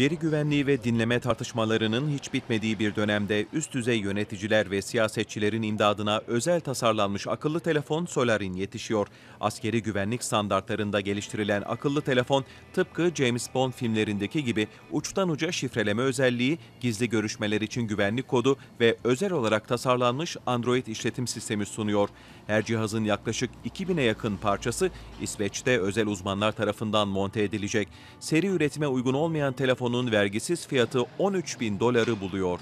Veri güvenliği ve dinleme tartışmalarının hiç bitmediği bir dönemde üst düzey yöneticiler ve siyasetçilerin imdadına özel tasarlanmış akıllı telefon Solarin yetişiyor. Askeri güvenlik standartlarında geliştirilen akıllı telefon tıpkı James Bond filmlerindeki gibi uçtan uca şifreleme özelliği, gizli görüşmeler için güvenlik kodu ve özel olarak tasarlanmış Android işletim sistemi sunuyor. Her cihazın yaklaşık 2000'e yakın parçası İsveç'te özel uzmanlar tarafından monte edilecek. Seri üretime uygun olmayan telefon telefonun vergisiz fiyatı 13 bin doları buluyor.